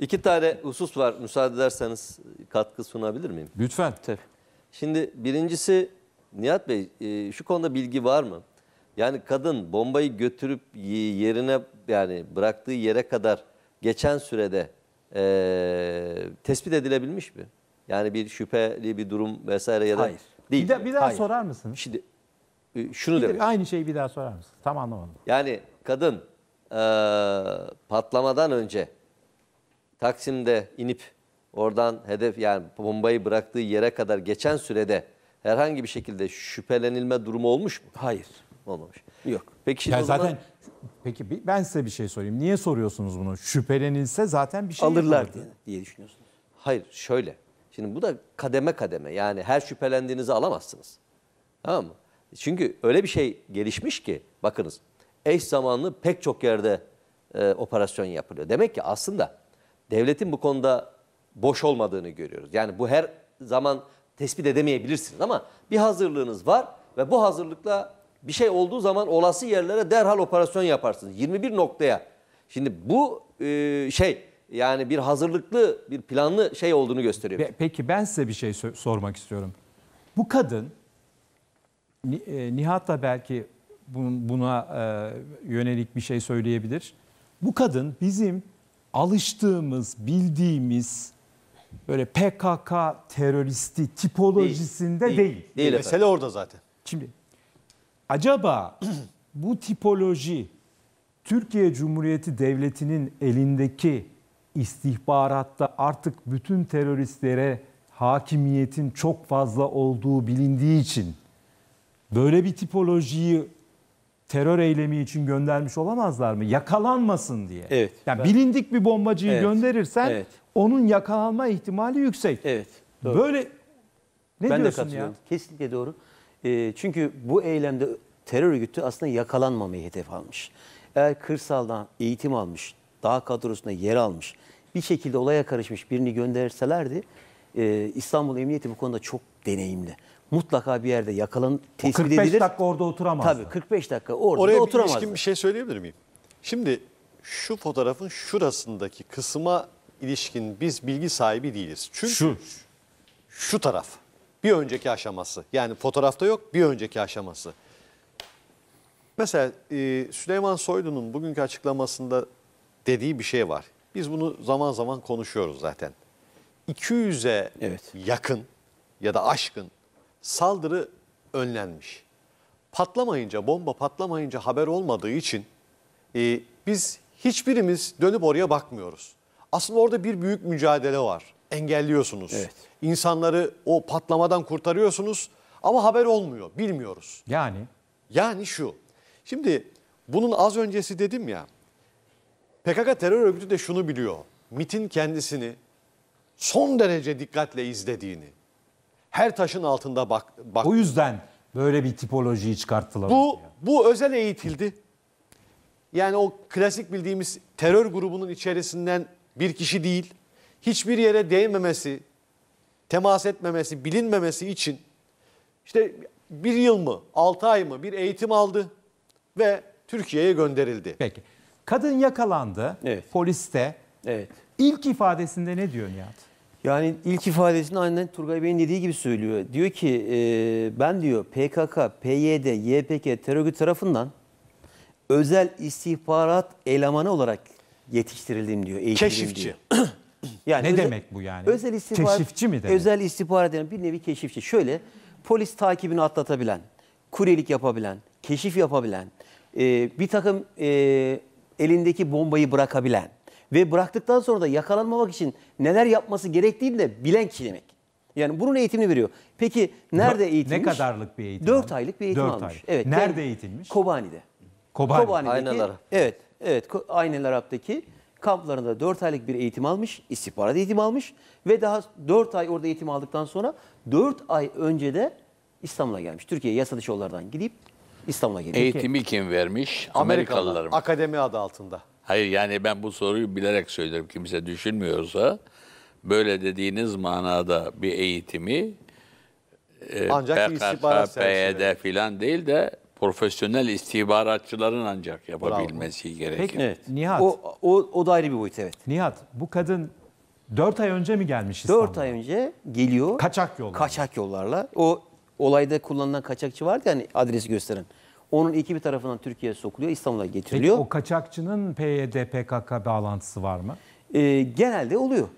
İki tane husus var. Müsaade ederseniz katkı sunabilir miyim? Lütfen. Şimdi birincisi Nihat Bey e, şu konuda bilgi var mı? Yani kadın bombayı götürüp yerine yani bıraktığı yere kadar geçen sürede e, tespit edilebilmiş mi? Yani bir şüpheli bir durum vesaire ya da Hayır. değil. Bir, da, bir daha Hayır. sorar mısın? Şimdi e, şunu demek. Aynı şeyi bir daha sorar mısın? Tam anlamadım. Yani kadın e, patlamadan önce Taksim'de inip oradan hedef yani bombayı bıraktığı yere kadar geçen sürede herhangi bir şekilde şüphelenilme durumu olmuş mu? Hayır. Olmamış. Yok. Peki şimdi yani zaman... peki ben size bir şey sorayım. Niye soruyorsunuz bunu? Şüphelenilse zaten bir şey alırlar diye, diye düşünüyorsunuz. Hayır, şöyle. Şimdi bu da kademe kademe. Yani her şüphelendiğinizi alamazsınız. Tamam mı? Çünkü öyle bir şey gelişmiş ki bakınız eş zamanlı pek çok yerde e, operasyon yapılıyor. Demek ki aslında devletin bu konuda boş olmadığını görüyoruz. Yani bu her zaman tespit edemeyebilirsiniz ama bir hazırlığınız var ve bu hazırlıkla bir şey olduğu zaman olası yerlere derhal operasyon yaparsınız. 21 noktaya. Şimdi bu e, şey yani bir hazırlıklı, bir planlı şey olduğunu gösteriyor. peki ben size bir şey so sormak istiyorum. Bu kadın e, Nihat da belki buna e, yönelik bir şey söyleyebilir. Bu kadın bizim alıştığımız, bildiğimiz böyle PKK teröristi tipolojisinde değil. Değil, değil. değil Mesele orada zaten. Şimdi acaba bu tipoloji Türkiye Cumhuriyeti Devleti'nin elindeki istihbaratta artık bütün teröristlere hakimiyetin çok fazla olduğu bilindiği için böyle bir tipolojiyi terör eylemi için göndermiş olamazlar mı? Yakalanmasın diye. Evet. Yani ben... bilindik bir bombacıyı evet. gönderirsen evet. onun yakalanma ihtimali yüksek. Evet. Doğru. Böyle ne ben diyorsun de ya? Kesinlikle doğru. E, çünkü bu eylemde terör örgütü aslında yakalanmamayı hedef almış. Eğer kırsaldan eğitim almış, daha kadrosunda yer almış, bir şekilde olaya karışmış birini gönderselerdi e, İstanbul Emniyeti bu konuda çok deneyimli mutlaka bir yerde yakalan tespit 45 edilir. 45 dakika orada oturamaz. Tabii 45 dakika orada Oraya oturamaz. Oraya bir şey söyleyebilir miyim? Şimdi şu fotoğrafın şurasındaki kısma ilişkin biz bilgi sahibi değiliz. Çünkü şu, şu taraf bir önceki aşaması. Yani fotoğrafta yok bir önceki aşaması. Mesela e, Süleyman Soylu'nun bugünkü açıklamasında dediği bir şey var. Biz bunu zaman zaman konuşuyoruz zaten. 200'e evet. yakın ya da aşkın saldırı önlenmiş. Patlamayınca, bomba patlamayınca haber olmadığı için e, biz hiçbirimiz dönüp oraya bakmıyoruz. Aslında orada bir büyük mücadele var. Engelliyorsunuz. Evet. İnsanları o patlamadan kurtarıyorsunuz ama haber olmuyor. Bilmiyoruz. Yani? Yani şu. Şimdi bunun az öncesi dedim ya. PKK terör örgütü de şunu biliyor. MIT'in kendisini son derece dikkatle izlediğini, her taşın altında bak. bak. O yüzden böyle bir tipolojiyi çıkarttılar. Bu, bu özel eğitildi. Yani o klasik bildiğimiz terör grubunun içerisinden bir kişi değil, hiçbir yere değmemesi, temas etmemesi, bilinmemesi için işte bir yıl mı, altı ay mı bir eğitim aldı ve Türkiye'ye gönderildi. Peki. Kadın yakalandı, evet. poliste. Evet. İlk ifadesinde ne diyor Nihat? Yani ilk ifadesini aynen Turgay Bey'in dediği gibi söylüyor. Diyor ki e, ben diyor PKK, PYD, YPK terör örgütü tarafından özel istihbarat elemanı olarak yetiştirildim diyor. Keşifçi. Diyor. yani ne özel, demek bu yani? Özel istihbarat, keşifçi mi demek? Özel istihbarat yani bir nevi keşifçi. Şöyle polis takibini atlatabilen, kuryelik yapabilen, keşif yapabilen, e, bir takım e, elindeki bombayı bırakabilen, ve bıraktıktan sonra da yakalanmamak için neler yapması gerektiğini de bilen kişi demek. Yani bunun eğitimini veriyor. Peki nerede eğitilmiş? Ne kadarlık bir eğitim? 4 aylık bir eğitim Dört almış. Aylık. Evet. Nerede yani, eğitilmiş? Kobani'de. Kobani. Kobani'deki, Aynen Evet. Evet. Aynen Arap'taki kamplarında 4 aylık bir eğitim almış. istihbarat eğitim almış. Ve daha 4 ay orada eğitim aldıktan sonra 4 ay önce de İstanbul'a gelmiş. Türkiye yasa dışı yollardan gidip İstanbul'a geliyor. Eğitimi kim vermiş? Amerikalılar mı? Akademi adı altında. Hayır yani ben bu soruyu bilerek söylüyorum. Kimse düşünmüyorsa böyle dediğiniz manada bir eğitimi e, ancak PKK, PYD filan değil de profesyonel istihbaratçıların ancak yapabilmesi Bravo. gerekir. Peki evet. Nihat. O, o, o da ayrı bir boyut evet. Nihat bu kadın 4 ay önce mi gelmiş İstanbul'a? 4 ay önce geliyor. Kaçak yollarla. Kaçak yollarla. O olayda kullanılan kaçakçı vardı yani adresi gösteren. Onun iki bir tarafından Türkiye'ye sokuluyor, İstanbul'a getiriliyor. Peki o kaçakçının PYD PKK bağlantısı var mı? E, genelde oluyor.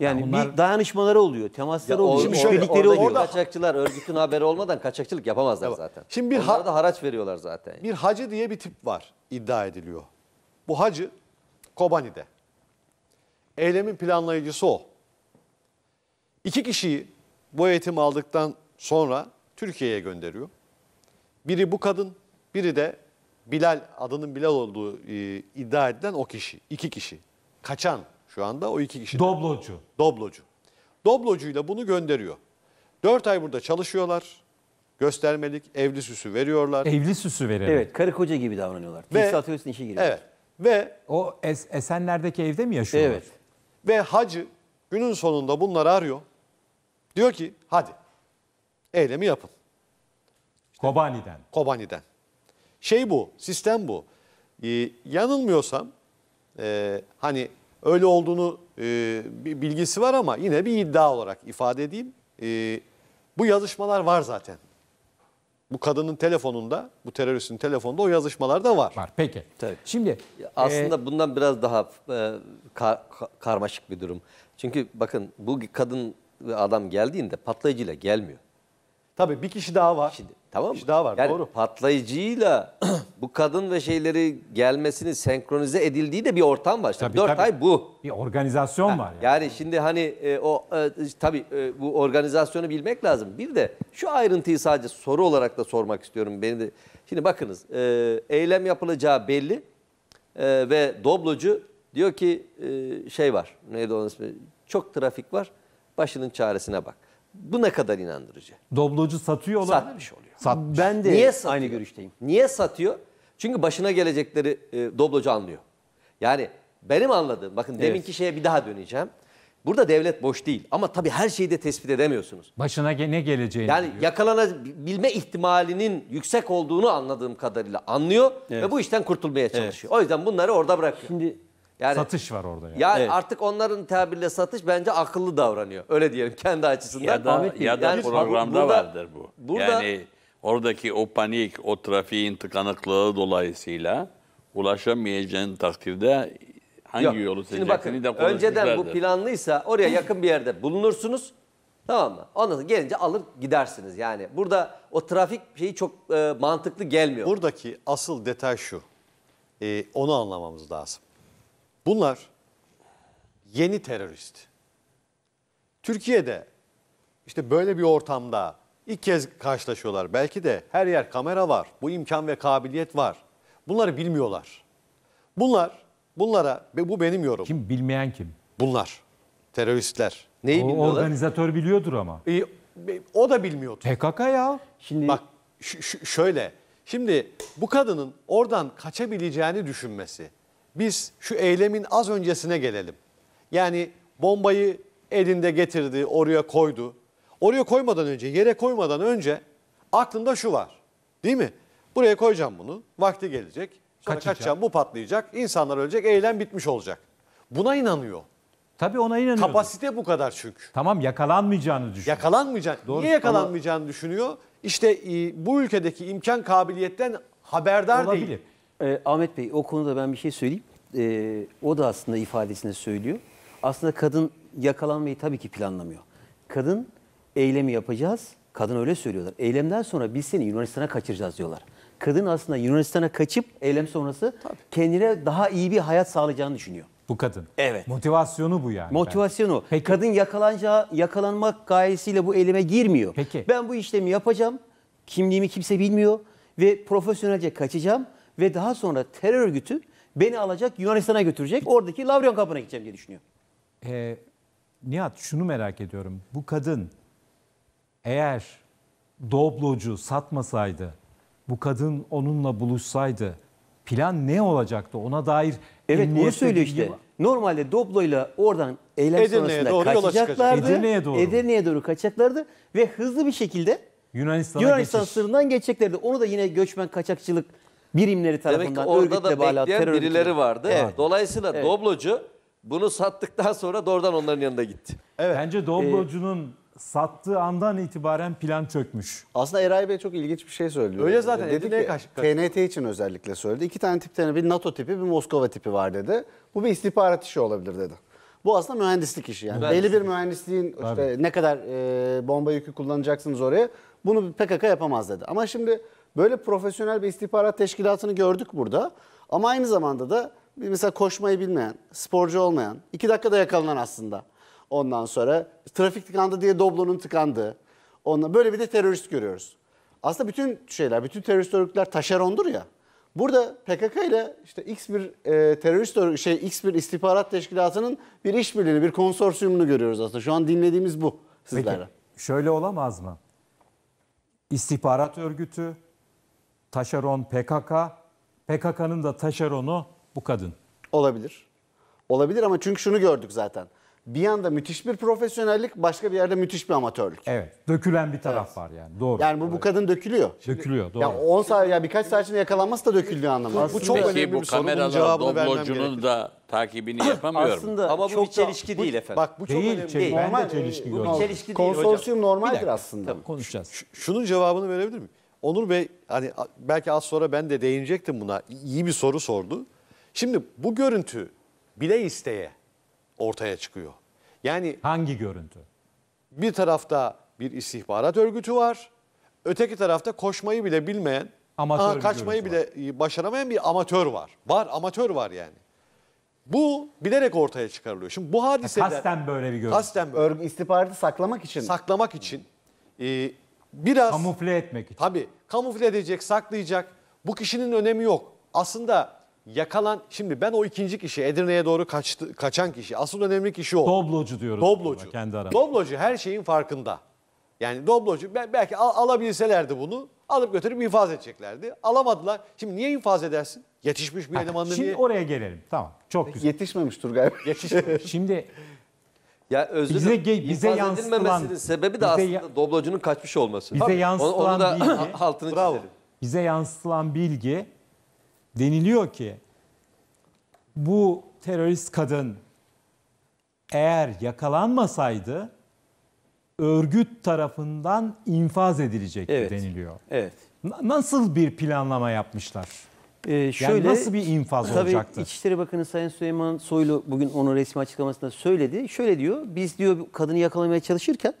Yani yani onlar... bir dayanışmaları oluyor, temasları ya oluyor, şimdi oluyor. Orada... Kaçakçılar örgütün haberi olmadan kaçakçılık yapamazlar evet. zaten. Şimdi bir Onlara ha... da haraç veriyorlar zaten. Bir hacı diye bir tip var iddia ediliyor. Bu hacı Kobani'de. Eylemin planlayıcısı o. İki kişiyi bu eğitimi aldıktan sonra Türkiye'ye gönderiyor. Biri bu kadın, biri de Bilal, adının Bilal olduğu e, iddia edilen o kişi. iki kişi. Kaçan şu anda o iki kişi. Doblocu. Doblocu. Doblocuyla bunu gönderiyor. Dört ay burada çalışıyorlar. Göstermelik, evli süsü veriyorlar. Evli süsü verelim. Evet, karı koca gibi davranıyorlar. Ve, Tilsi Atölyesi'nin işe giriyor. Evet. Ve O Es- Esenler'deki evde mi yaşıyorlar? Evet. Ve hacı günün sonunda bunları arıyor. Diyor ki hadi eylemi yapın. Kobani'den. Kobani'den. Şey bu, sistem bu. Ee, yanılmıyorsam e, hani öyle olduğunu e, bir bilgisi var ama yine bir iddia olarak ifade edeyim. E, bu yazışmalar var zaten. Bu kadının telefonunda, bu teröristin telefonunda o yazışmalar da var. Var peki. Tabii. Şimdi aslında e, bundan biraz daha e, kar, karmaşık bir durum. Çünkü bakın bu kadın ve adam geldiğinde patlayıcıyla gelmiyor. Tabii bir kişi daha var. Şimdi Tamam mı? daha var yani doğru. Patlayıcıyla bu kadın ve şeyleri gelmesini senkronize edildiği de bir ortam var. İşte tabii, 4 tabii. ay bu. Bir organizasyon ha, var. Yani. yani şimdi hani e, o e, tabii e, bu organizasyonu bilmek lazım. Bir de şu ayrıntıyı sadece soru olarak da sormak istiyorum. Beni de Şimdi bakınız e, eylem yapılacağı belli e, ve Doblocu diyor ki e, şey var. Neydi onun ismi? Çok trafik var. Başının çaresine bak. Bu ne kadar inandırıcı? Doblocu satıyor olabilir Satmış olabilir satmış. Ben de Niye satıyor? aynı görüşteyim. Niye satıyor? Çünkü başına gelecekleri e, Doblocu anlıyor. Yani benim anladığım, bakın evet. deminki şeye bir daha döneceğim. Burada devlet boş değil ama tabii her şeyi de tespit edemiyorsunuz. Başına ne geleceğini Yani diyor. yakalanabilme ihtimalinin yüksek olduğunu anladığım kadarıyla anlıyor evet. ve bu işten kurtulmaya çalışıyor. Evet. O yüzden bunları orada bırakıyor. Şimdi yani, satış var orada yani. Yani evet. artık onların tabirle satış bence akıllı davranıyor. Öyle diyelim kendi açısından. Ya da, ya da yani programda burada, vardır bu. Burada, yani Oradaki o panik, o trafiğin tıkanıklığı dolayısıyla ulaşamayacağın takdirde hangi Yok. yolu seçeceğini bakın, Önceden bu planlıysa oraya yakın bir yerde bulunursunuz. Tamam mı? Ondan gelince alır gidersiniz yani. Burada o trafik şeyi çok e, mantıklı gelmiyor. Buradaki asıl detay şu. E, onu anlamamız lazım. Bunlar yeni terörist. Türkiye'de işte böyle bir ortamda İlk kez karşılaşıyorlar. Belki de her yer kamera var. Bu imkan ve kabiliyet var. Bunları bilmiyorlar. Bunlar, bunlara, bu benim yorum. Kim bilmeyen kim? Bunlar. Teröristler. Neyi o bilmiyorlar? organizatör biliyordur ama. E, o da bilmiyordu. PKK ya. Şimdi... Bak şöyle. Şimdi bu kadının oradan kaçabileceğini düşünmesi. Biz şu eylemin az öncesine gelelim. Yani bombayı elinde getirdi, oraya koydu. Oraya koymadan önce, yere koymadan önce aklında şu var. Değil mi? Buraya koyacağım bunu. Vakti gelecek. Sonra Kaçacağım. kaçacağım. Bu patlayacak. İnsanlar ölecek. Eylem bitmiş olacak. Buna inanıyor. Tabii ona inanıyor. Kapasite bu kadar çünkü. Tamam yakalanmayacağını düşünüyor. Yakalanmayacak. Doğru, Niye yakalanmayacağını düşünüyor? İşte e, bu ülkedeki imkan kabiliyetten haberdar Olabilir. değil. E, Ahmet Bey o konuda ben bir şey söyleyeyim. E, o da aslında ifadesinde söylüyor. Aslında kadın yakalanmayı tabii ki planlamıyor. Kadın eylemi yapacağız. Kadın öyle söylüyorlar. Eylemden sonra biz seni Yunanistan'a kaçıracağız diyorlar. Kadın aslında Yunanistan'a kaçıp eylem sonrası Tabii. kendine daha iyi bir hayat sağlayacağını düşünüyor. Bu kadın. Evet. Motivasyonu bu yani. Motivasyonu. Ben. Peki. Kadın yakalanca yakalanmak gayesiyle bu eyleme girmiyor. Peki. Ben bu işlemi yapacağım. Kimliğimi kimse bilmiyor ve profesyonelce kaçacağım ve daha sonra terör örgütü beni alacak Yunanistan'a götürecek. Oradaki Lavrion kapına gideceğim diye düşünüyor. Ee, Nihat şunu merak ediyorum. Bu kadın eğer Doblocu satmasaydı, bu kadın onunla buluşsaydı plan ne olacaktı ona dair Evet onu söylüyor işte. Gibi... Normalde Doblo'yla oradan eylem sonrasında doğru kaçacaklardı. Edirne'ye doğru. Edirne'ye doğru kaçacaklardı ve hızlı bir şekilde Yunanistan'a Yunanistan geçiş. sınırından geçeceklerdi. Onu da yine göçmen kaçakçılık birimleri tarafından orada da bekleyen terör birileri vardı. Evet. Dolayısıyla Evet. Doblocu bunu sattıktan sonra doğrudan onların yanında gitti. Evet. Bence Doblocu'nun sattığı andan itibaren plan çökmüş. Aslında Eray Bey çok ilginç bir şey söyledi. Öyle zaten. Dedi ki TNT için özellikle söyledi. İki tane tip bir NATO tipi bir Moskova tipi var dedi. Bu bir istihbarat işi olabilir dedi. Bu aslında mühendislik işi yani. Mühendislik. Belli bir mühendisliğin işte ne kadar e, bomba yükü kullanacaksınız oraya. Bunu PKK yapamaz dedi. Ama şimdi böyle profesyonel bir istihbarat teşkilatını gördük burada. Ama aynı zamanda da mesela koşmayı bilmeyen, sporcu olmayan, iki dakikada yakalanan aslında Ondan sonra trafik tıkandı diye Doblo'nun tıkandığı. Onunla böyle bir de terörist görüyoruz. Aslında bütün şeyler, bütün terörist örgütler taşerondur ya. Burada PKK ile işte X bir e, terörist örgü, şey X bir istihbarat teşkilatının bir işbirliğini, bir konsorsiyumunu görüyoruz aslında. Şu an dinlediğimiz bu sizlere. Peki, şöyle olamaz mı? İstihbarat örgütü, taşeron PKK, PKK'nın da taşeronu bu kadın. Olabilir. Olabilir ama çünkü şunu gördük zaten bir yanda müthiş bir profesyonellik, başka bir yerde müthiş bir amatörlük. Evet. Dökülen bir taraf evet. var yani. Doğru. Yani bu, bu kadın dökülüyor. Dökülüyor. Doğru. Ya 10 saat ya birkaç saat içinde yakalanması da döküldüğü anlamı. Aslında, bu çok Peki, önemli bu bir soru. Bunun cevabını vermem da takibini yapamıyorum. Aslında Ama bu bir çelişki da, değil efendim. Bak bu değil, çok önemli değil. Normal ben de çelişki bu bir çelişki değil Konsorsiyum hocam. normaldir aslında. Tamam, Konuşacağız. Ş şunun cevabını verebilir miyim? Onur Bey hani belki az sonra ben de değinecektim buna. İyi bir soru sordu. Şimdi bu görüntü bile isteye ortaya çıkıyor. Yani hangi görüntü? Bir tarafta bir istihbarat örgütü var. Öteki tarafta koşmayı bile bilmeyen, amatör kaçmayı bile var. başaramayan bir amatör var. Var, amatör var yani. Bu bilerek ortaya çıkarılıyor. Şimdi bu hadiseler... Kasten böyle bir görüntü. Kasten Örgü istihbaratı saklamak için. Saklamak için. E, biraz... Kamufle etmek için. Tabii. Kamufle edecek, saklayacak. Bu kişinin önemi yok. Aslında yakalan şimdi ben o ikinci kişi Edirne'ye doğru kaçtı, kaçan kişi asıl önemli kişi o. Doblocu diyoruz. Doblocu. Kendi aramızda. Doblocu her şeyin farkında. Yani Doblocu belki al, alabilselerdi bunu alıp götürüp infaz edeceklerdi. Alamadılar. Şimdi niye infaz edersin? Yetişmiş bir niye? Şimdi oraya gelelim. Tamam. Çok güzel. Yetişmemiş Turgay. Yetişmemiş. şimdi ya özür bize, ge- bize yansıtılan sebebi de aslında Doblocunun kaçmış olması. Bize Tabii. yansıtılan onu, onu da bilgi, altını Bravo. çizelim. Bize yansıtılan bilgi deniliyor ki bu terörist kadın eğer yakalanmasaydı örgüt tarafından infaz edilecekti evet. deniliyor. Evet. Nasıl bir planlama yapmışlar? Ee, şöyle, yani nasıl bir infaz tabii olacaktı? İçişleri Bakanı Sayın Süleyman Soylu bugün onun resmi açıklamasında söyledi. Şöyle diyor, biz diyor kadını yakalamaya çalışırken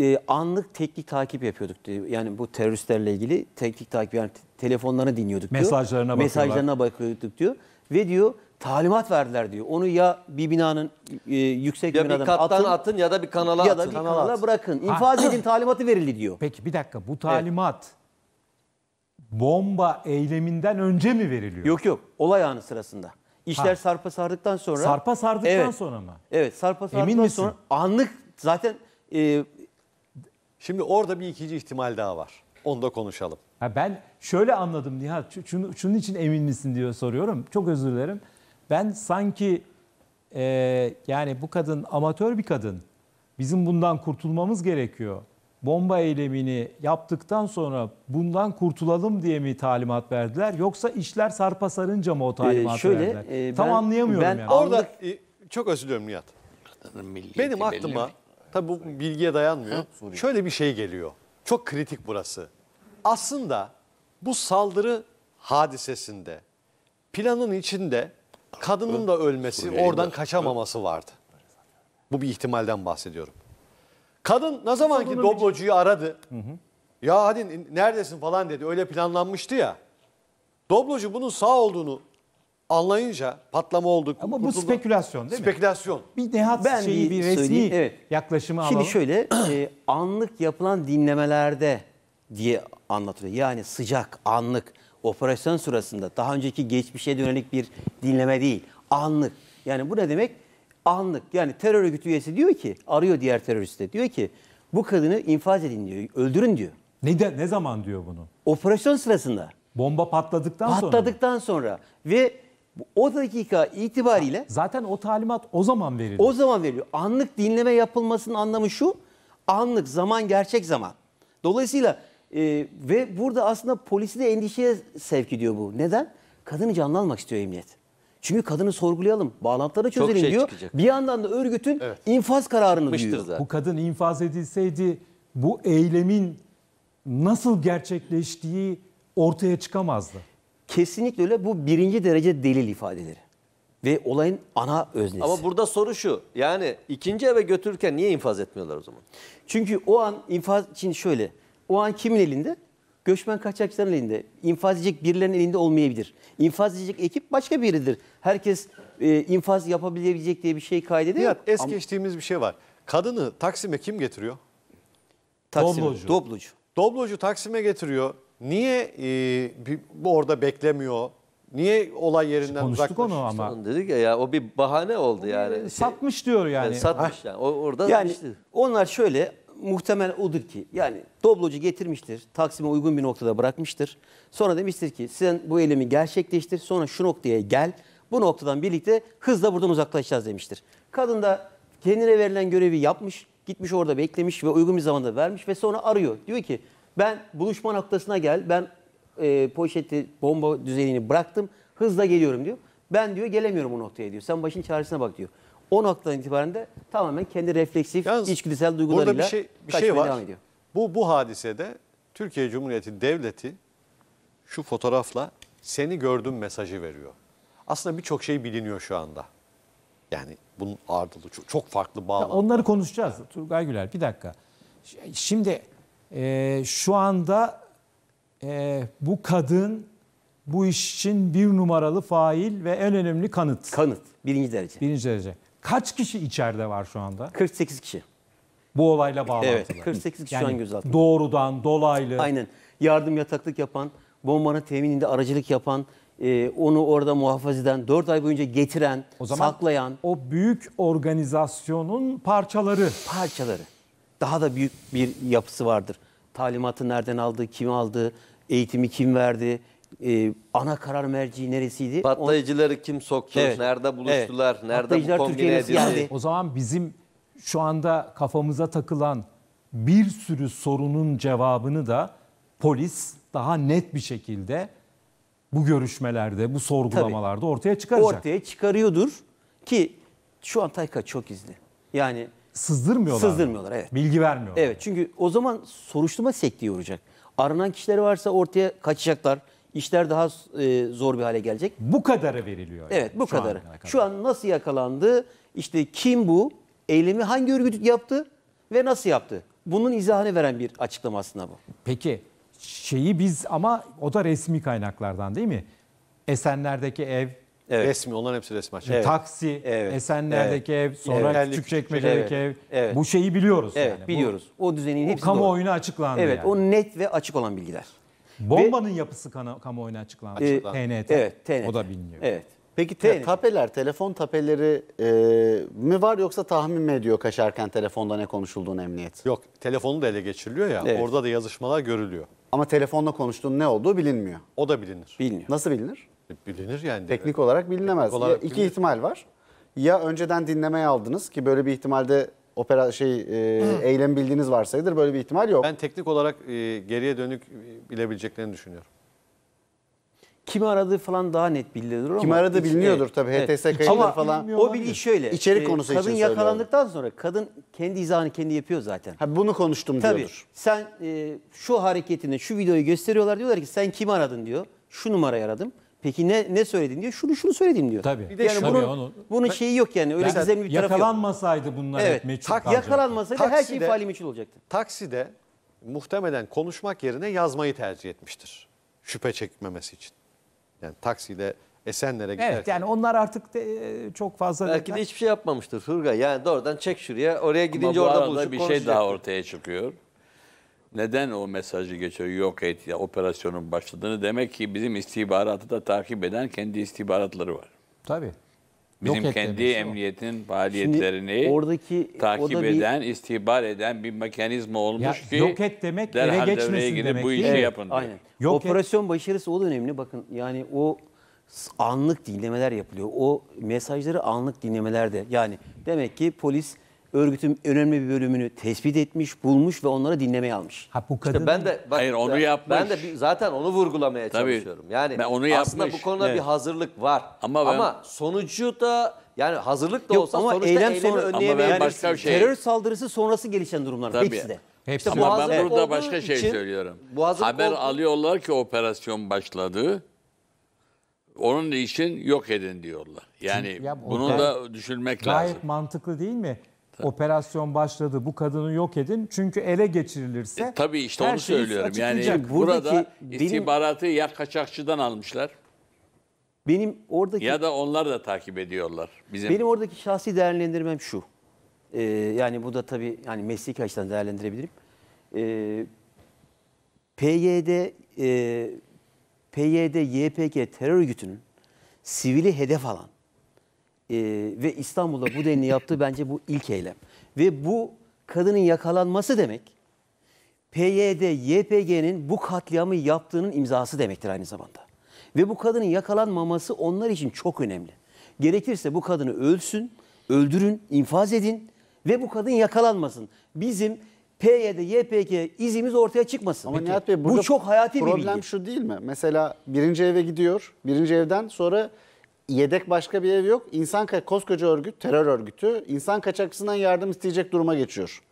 e, anlık teknik takip yapıyorduk diyor. Yani bu teröristlerle ilgili teknik takip yani telefonlarını dinliyorduk diyor. Mesajlarına bakıyorlar. Mesajlarına bakıyorduk diyor. Ve diyor talimat verdiler diyor. Onu ya bir binanın e, yüksek ya binadan bir kattan atın, ya da bir kanala ya atın. Ya da bir kanala, kanala bırakın. İnfaz edin talimatı verildi diyor. Peki bir dakika bu talimat evet. bomba eyleminden önce mi veriliyor? Yok yok olay anı sırasında. İşler ha. sarpa sardıktan sonra. Sarpa sardıktan evet. sonra mı? Evet sarpa sardıktan Emin misin? sonra anlık zaten... E, Şimdi orada bir ikinci ihtimal daha var. Onu da konuşalım. Ha ben şöyle anladım Nihat. Şunu, şunun için emin misin diye soruyorum. Çok özür dilerim. Ben sanki e, yani bu kadın amatör bir kadın. Bizim bundan kurtulmamız gerekiyor. Bomba eylemini yaptıktan sonra bundan kurtulalım diye mi talimat verdiler? Yoksa işler sarpa sarınca mı o talimat ee, şöyle, verdiler? E, Tam ben, anlayamıyorum ben yani. Orada e, çok özür dilerim Nihat. Benim aklıma tabi bu bilgiye dayanmıyor. Hı? Şöyle bir şey geliyor. Çok kritik burası. Aslında bu saldırı hadisesinde planın içinde kadının da ölmesi, oradan kaçamaması vardı. Bu bir ihtimalden bahsediyorum. Kadın ne zaman ki Doblocu'yu aradı. Ya hadi neredesin falan dedi. Öyle planlanmıştı ya. Doblocu bunun sağ olduğunu anlayınca patlama oldu. Ama kurtuldu. bu spekülasyon değil mi? Spekülasyon. Bir Nihat ben şeyi, bir resmi söyleyeyim. evet. yaklaşımı Şimdi alalım. Şimdi şöyle e, anlık yapılan dinlemelerde diye anlatılıyor. Yani sıcak, anlık, operasyon sırasında daha önceki geçmişe dönelik bir dinleme değil. Anlık. Yani bu ne demek? Anlık. Yani terör örgütü üyesi diyor ki, arıyor diğer teröriste. Diyor ki bu kadını infaz edin diyor, öldürün diyor. Ne, de, ne zaman diyor bunu? Operasyon sırasında. Bomba patladıktan, patladıktan sonra. Patladıktan sonra ve o dakika itibariyle... Zaten o talimat o zaman veriliyor. O zaman veriliyor. Anlık dinleme yapılmasının anlamı şu. Anlık, zaman gerçek zaman. Dolayısıyla e, ve burada aslında polisi de endişeye sevk ediyor bu. Neden? Kadını canlı almak istiyor emniyet. Çünkü kadını sorgulayalım, bağlantıları çözelim şey diyor. Çıkacak. Bir yandan da örgütün evet. infaz kararını Çıkmıştır diyor. Bu kadın infaz edilseydi bu eylemin nasıl gerçekleştiği ortaya çıkamazdı. Kesinlikle öyle. Bu birinci derece delil ifadeleri. Ve olayın ana öznesi. Ama burada soru şu. Yani ikinci eve götürürken niye infaz etmiyorlar o zaman? Çünkü o an infaz için şöyle. O an kimin elinde? Göçmen kaçakçıların elinde. İnfaz edecek birilerinin elinde olmayabilir. İnfaz edecek ekip başka biridir. Herkes e, infaz yapabilecek diye bir şey kaydediyor. Nihat es Ama... geçtiğimiz bir şey var. Kadını Taksim'e kim getiriyor? Taksim. Doblocu. Doblocu. Doblocu Taksim'e getiriyor. Niye e, bir, orada beklemiyor? Niye olay yerinden Konuştuk onu ama. Onun dedik ya, ya o bir bahane oldu yani. Şey, satmış diyor yani. yani satmış yani. orada Yani onlar şöyle muhtemel odur ki yani Doblocu getirmiştir. Taksim'e uygun bir noktada bırakmıştır. Sonra demiştir ki sen bu eylemi gerçekleştir. Sonra şu noktaya gel. Bu noktadan birlikte hızla buradan uzaklaşacağız demiştir. Kadın da kendine verilen görevi yapmış. Gitmiş orada beklemiş ve uygun bir zamanda vermiş ve sonra arıyor. Diyor ki ben buluşma noktasına gel. Ben e, poşeti, bomba düzenini bıraktım. Hızla geliyorum diyor. Ben diyor gelemiyorum o noktaya diyor. Sen başın çaresine bak diyor. O noktadan itibaren de tamamen kendi refleksif, Yalnız içgüdüsel duygularıyla bir şey, bir şey var. devam ediyor. Bu, bu hadisede Türkiye Cumhuriyeti Devleti şu fotoğrafla seni gördüm mesajı veriyor. Aslında birçok şey biliniyor şu anda. Yani bunun ardılı çok, çok farklı bağlı. Onları konuşacağız Turgay Güler bir dakika. Şimdi e, şu anda e, bu kadın bu iş için bir numaralı fail ve en önemli kanıt. Kanıt. Birinci derece. Birinci derece. Kaç kişi içeride var şu anda? 48 kişi. Bu olayla bağlantılı. Evet 48 kişi yani şu an gözaltında. Doğrudan, dolaylı. Aynen. Yardım yataklık yapan, bombanın temininde aracılık yapan, e, onu orada muhafaza eden, 4 ay boyunca getiren, o zaman saklayan. O büyük organizasyonun parçaları. Parçaları daha da büyük bir yapısı vardır. Talimatı nereden aldı, kim aldı, eğitimi kim verdi, e, ana karar merci neresiydi? Patlayıcıları On... kim soktu, evet. nerede buluştular, evet. nerede bu kombine edildi? O zaman bizim şu anda kafamıza takılan bir sürü sorunun cevabını da polis daha net bir şekilde bu görüşmelerde, bu sorgulamalarda Tabii, ortaya çıkaracak. Ortaya çıkarıyordur ki şu an Tayka çok izli. Yani Sızdırmıyorlar. Sızdırmıyorlar evet. Bilgi vermiyorlar. Evet çünkü o zaman soruşturma sekteye uğrayacak. Aranan kişiler varsa ortaya kaçacaklar. İşler daha e, zor bir hale gelecek. Bu kadarı veriliyor. Evet bu Şu kadarı. An Şu an nasıl yakalandı? İşte kim bu? Eylemi hangi örgüt yaptı? Ve nasıl yaptı? Bunun izahını veren bir açıklama aslında bu. Peki şeyi biz ama o da resmi kaynaklardan değil mi? Esenler'deki ev Evet. Resmi olan hepsi resmi açık. Evet. Taksi, evet. Esenler'deki evet. ev, sonra evet. Küçükçekmece'deki şey, evet. ev. Evet. Bu şeyi biliyoruz. Evet yani. biliyoruz. Bu, o düzenin hepsi kamuoyuna doğru. açıklandı Evet yani. o net ve açık olan bilgiler. Bombanın ve, yapısı kamuoyuna açıklandı. E, TNT. Evet TNT. O da biliniyor. Evet. Peki te tapeler, telefon tapeleri e, mi var yoksa tahmin mi ediyor kaçarken telefonda ne konuşulduğunu emniyet? Yok, telefonu da ele geçiriliyor ya, evet. orada da yazışmalar görülüyor. Ama telefonla konuştuğun ne olduğu bilinmiyor. O da bilinir. Bilmiyor. Nasıl bilinir? Bilinir yani. Teknik olarak bilinemez. Teknik olarak ya iki bilinir. ihtimal var. Ya önceden dinlemeye aldınız ki böyle bir ihtimalde opera şey e, hmm. eylem bildiğiniz varsayılır böyle bir ihtimal yok. Ben teknik olarak e, geriye dönük bilebileceklerini düşünüyorum. Kimi aradığı falan daha net bilinir ama. Kim aradı biliniyordur evet, tabii. evet. HTS kayıtları Ama falan. o bilgi şöyle. İçerik e, konusu için Kadın söylüyorum. yakalandıktan sonra kadın kendi izahını kendi yapıyor zaten. Ha, bunu konuştum Tabii. diyordur. Sen e, şu hareketini, şu videoyu gösteriyorlar diyorlar ki sen kimi aradın diyor. Şu numarayı aradım. Peki ne ne söyledin diyor. Şunu şunu söyledim diyor. Tabii. Bir de yani tabii bunun, onu, bunun şeyi yok yani öyle Mesela gizemli bir tarafı yok. Yakalanmasaydı bunlar evet, meçhul tak, kalacaktı. Yakalanmasaydı takside, her şey faali meçhul olacaktı. Takside muhtemelen konuşmak yerine yazmayı tercih etmiştir. Şüphe çekmemesi için. Yani taksiyle Esenler'e giderken. Evet yani onlar artık de, e, çok fazla... Belki de hiçbir şey yapmamıştır Hurga. Yani doğrudan çek şuraya oraya gidince Ama orada buluşup bir şey daha ortaya çıkıyor neden o mesajı geçiyor yok et ya operasyonun başladığını demek ki bizim istihbaratı da takip eden kendi istihbaratları var. Tabii. Bizim yok kendi emniyetin o. faaliyetlerini Şimdi oradaki takip o eden, bir, istihbar eden bir mekanizma olmuş ya, ki yok et demek derhal devreye girip demek, bu işi evet, yapın. Aynen. Yok Operasyon et. başarısı o da önemli. Bakın yani o anlık dinlemeler yapılıyor. O mesajları anlık dinlemelerde. Yani demek ki polis örgütün önemli bir bölümünü tespit etmiş, bulmuş ve onları dinlemeye almış. Ha bu kadın... İşte ben de bak, Hayır onu yapmış. Ben de bir, zaten onu vurgulamaya Tabii. çalışıyorum. Yani ben onu yapmış. aslında bu konuda evet. bir hazırlık var. Ama, ben... ama sonucu da yani hazırlık da Yok, olsa ama sonuçta eylem sonra önleyemeyen yani başka bir şey. terör saldırısı sonrası gelişen durumlar Tabii. hepsi de. Hepsi işte ama ben burada başka şey için, şey söylüyorum. Haber oldu. alıyorlar ki operasyon başladı. Onun için yok edin diyorlar. Yani ya, bunu da düşünmek gayet lazım. Gayet mantıklı değil mi? operasyon başladı. Bu kadını yok edin. Çünkü ele geçirilirse e, tabii işte onu şey söylüyorum. Yani burada benim, istihbaratı ya kaçakçıdan almışlar. Benim oradaki ya da onlar da takip ediyorlar. Bizim. Benim oradaki şahsi değerlendirmem şu. Ee, yani bu da tabii yani mesleki açıdan değerlendirebilirim. Ee, PYD e, PYD e, YPG terör örgütünün sivili hedef alan e, ve İstanbul'da bu denli yaptığı bence bu ilk eylem. Ve bu kadının yakalanması demek PYD, YPG'nin bu katliamı yaptığının imzası demektir aynı zamanda. Ve bu kadının yakalanmaması onlar için çok önemli. Gerekirse bu kadını ölsün, öldürün, infaz edin ve bu kadın yakalanmasın. Bizim PYD, YPG izimiz ortaya çıkmasın. Ama Peki, Nihat Bey bu çok hayati bir bilgi. Problem şu değil mi? Mesela birinci eve gidiyor, birinci evden sonra yedek başka bir ev yok. İnsan koskoca örgüt, terör örgütü insan kaçakçısından yardım isteyecek duruma geçiyor.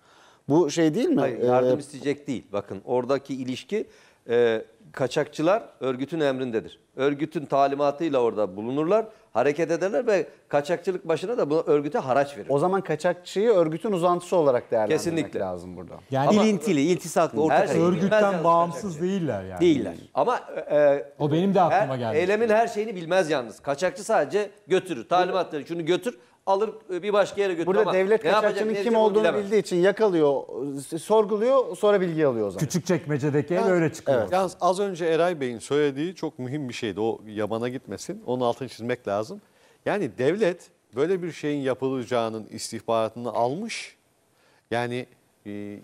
Bu şey değil mi? Hayır, yardım ee, isteyecek değil. Bakın oradaki ilişki e, kaçakçılar örgütün emrindedir. Örgütün talimatıyla orada bulunurlar hareket ederler ve kaçakçılık başına da bu örgüte haraç verir. O zaman kaçakçıyı örgütün uzantısı olarak değerlendirmek Kesinlikle. lazım burada. Yani ilintili, iltisaklı, ortak örgütten bağımsız değiller yani. Değiller. Ama e, e o benim de aklıma geldi. Eylemin her şeyini bilmez yalnız. Kaçakçı sadece götürür. Talimatları şunu götür alır e, bir başka yere götürür. Burada ama devlet ne kaçakçının kim olduğunu bilemez. bildiği için yakalıyor, sorguluyor, sonra bilgi alıyor sonra. Küçük çekmecedeki yani, öyle çıkıyor. Evet. Yalnız az önce Eray Bey'in söylediği çok mühim bir şeydi. O yabana gitmesin. Onun altını çizmek lazım. Yani devlet böyle bir şeyin yapılacağının istihbaratını almış. Yani e,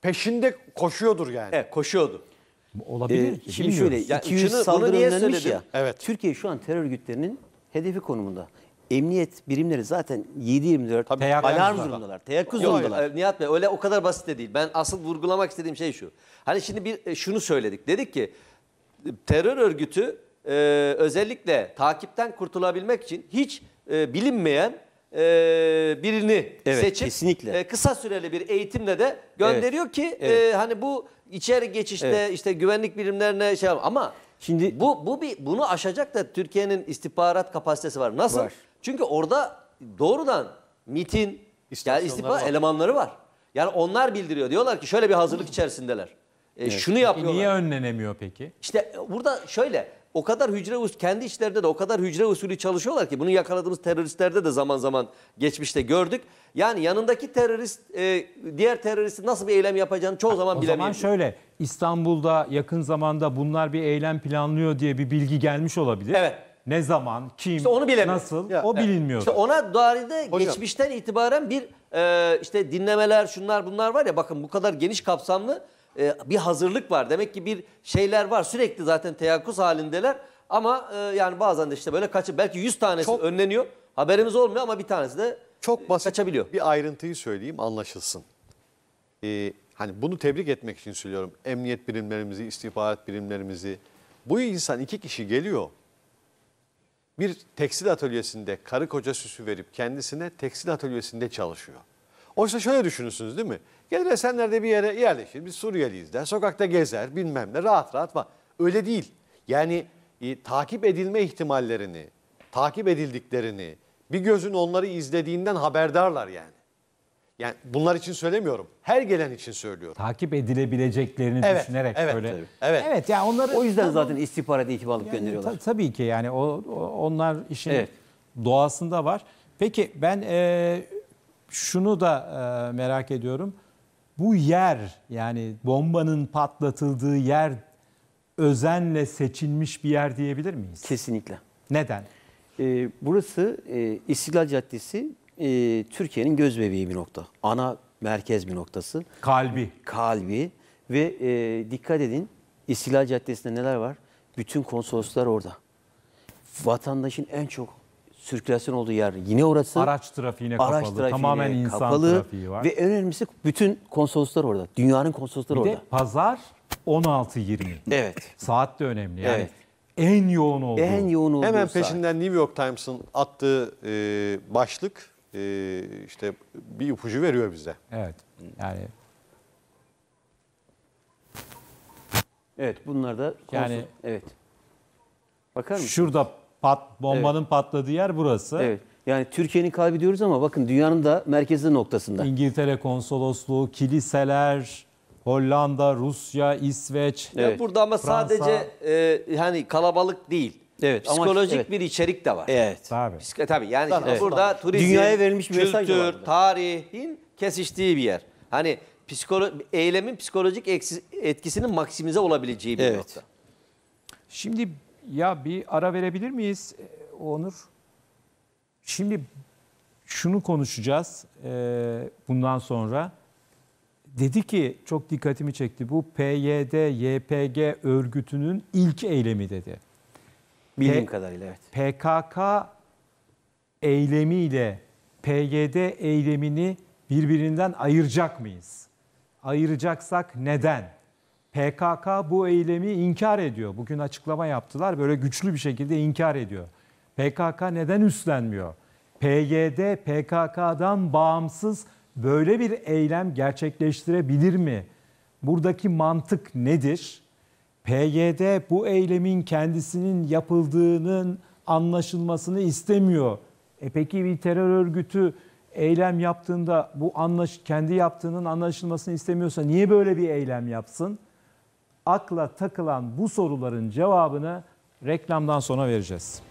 peşinde koşuyordur yani. Evet, koşuyordur. Olabilir. Ee, şimdi bilmiyorum. şöyle, ya, 200 saldırı niye söyledim? Ya, evet. Türkiye şu an terör örgütlerinin hedefi konumunda emniyet birimleri zaten 7-24 alarm zorundalar. zorundalar. Teyakkuz Yok, e, Nihat Bey öyle o kadar basit de değil. Ben asıl vurgulamak istediğim şey şu. Hani şimdi bir e, şunu söyledik. Dedik ki terör örgütü e, özellikle takipten kurtulabilmek için hiç e, bilinmeyen e, birini Evet, seçip kesinlikle. e, kısa süreli bir eğitimle de gönderiyor ki e, hani bu içeri geçişte işte güvenlik birimlerine şey ama Şimdi Şimdi- bu bu bir bunu aşacak da Türkiye'nin istihbarat kapasitesi var. Nasıl? Var. Çünkü orada doğrudan MIT'in yani istifa var. elemanları var. Yani onlar bildiriyor. Diyorlar ki şöyle bir hazırlık içerisindeler. E, evet. Şunu yapıyorlar. Niye önlenemiyor peki? İşte burada şöyle o kadar hücre usulü kendi içlerinde de o kadar hücre usulü çalışıyorlar ki bunu yakaladığımız teröristlerde de zaman zaman geçmişte gördük. Yani yanındaki terörist e, diğer teröristin nasıl bir eylem yapacağını çoğu zaman bilemiyor. O zaman şöyle İstanbul'da yakın zamanda bunlar bir eylem planlıyor diye bir bilgi gelmiş olabilir. Evet ne zaman, kim, İşte onu nasıl Ya, o bilinmiyor. İşte ona dair de geçmişten itibaren bir e, işte dinlemeler şunlar bunlar var ya bakın bu kadar geniş kapsamlı e, bir hazırlık var. Demek ki bir şeyler var sürekli zaten teyakkuz halindeler ama e, yani bazen de işte böyle kaçıp belki 100 tanesi Çok- önleniyor haberimiz olmuyor ama bir tanesi de e, Çok basit kaçabiliyor. bir ayrıntıyı söyleyeyim anlaşılsın. Ee, hani bunu tebrik etmek için söylüyorum. Emniyet birimlerimizi, istihbarat birimlerimizi. Bu insan iki kişi geliyor bir tekstil atölyesinde karı koca süsü verip kendisine tekstil atölyesinde çalışıyor. Oysa şöyle düşünürsünüz değil mi? Gelir Esenler'de bir yere yerleşir, biz Suriyeliyiz der, sokakta gezer bilmem ne rahat rahat var. Öyle değil. Yani e, takip edilme ihtimallerini, takip edildiklerini, bir gözün onları izlediğinden haberdarlar yani. Yani bunlar için söylemiyorum. Her gelen için söylüyorum. Takip edilebileceklerini evet, düşünerek evet, böyle. Evet. Evet. Evet yani onları O yüzden zaten istihbarat ekibi alıp yani, gönderiyorlar. Ta, tabii ki yani o, o onlar işin evet. doğasında var. Peki ben e, şunu da e, merak ediyorum. Bu yer yani bombanın patlatıldığı yer özenle seçilmiş bir yer diyebilir miyiz? Kesinlikle. Neden? Ee, burası e, İstiklal Caddesi e, Türkiye'nin göz bebeği bir nokta. Ana merkez bir noktası. Kalbi. Kalbi ve e, dikkat edin İstiklal Caddesi'nde neler var? Bütün konsolosluklar orada. Vatandaşın en çok sirkülasyon olduğu yer yine orası. Araç trafiğine araç kapalı. Trafiğine Tamamen kapalı. insan kapalı. trafiği var. Ve en önemlisi bütün konsolosluklar orada. Dünyanın konsolosları orada. Bir de pazar 16:20. Evet. Saat de önemli. Yani evet. En yoğun olduğu. En yoğun olduğu Hemen peşinden New York Times'ın attığı e, başlık e, işte bir ipucu veriyor bize. Evet. Yani Evet bunlar da konsol... yani evet. Bakar mısın? Şurada pat bombanın evet. patladığı yer burası. Evet. Yani Türkiye'nin kalbi diyoruz ama bakın dünyanın da merkezi noktasında. İngiltere konsolosluğu, kiliseler, Hollanda, Rusya, İsveç. Evet. Burada ama Fransa... sadece e, hani kalabalık değil Evet, psikolojik ama, evet. bir içerik de var. Evet. Tabii. Psik tabii yani tabii, evet. burada tabii. turizm, dünyaya verilmiş bir kültür, mesaj tarihin kesiştiği bir yer. Hani psikolo eylemin psikolojik etkisinin maksimize olabileceği bir evet. nokta. Şimdi ya bir ara verebilir miyiz e, Onur? Şimdi şunu konuşacağız e, bundan sonra. Dedi ki çok dikkatimi çekti bu PYD, YPG örgütünün ilk eylemi dedi. Bildiğim P- kadarıyla evet. PKK eylemiyle PYD eylemini birbirinden ayıracak mıyız? Ayıracaksak neden? PKK bu eylemi inkar ediyor. Bugün açıklama yaptılar. Böyle güçlü bir şekilde inkar ediyor. PKK neden üstlenmiyor? PYD PKK'dan bağımsız böyle bir eylem gerçekleştirebilir mi? Buradaki mantık nedir? PYD bu eylemin kendisinin yapıldığının anlaşılmasını istemiyor. E peki bir terör örgütü eylem yaptığında bu anlaş kendi yaptığının anlaşılmasını istemiyorsa niye böyle bir eylem yapsın? Akla takılan bu soruların cevabını reklamdan sonra vereceğiz.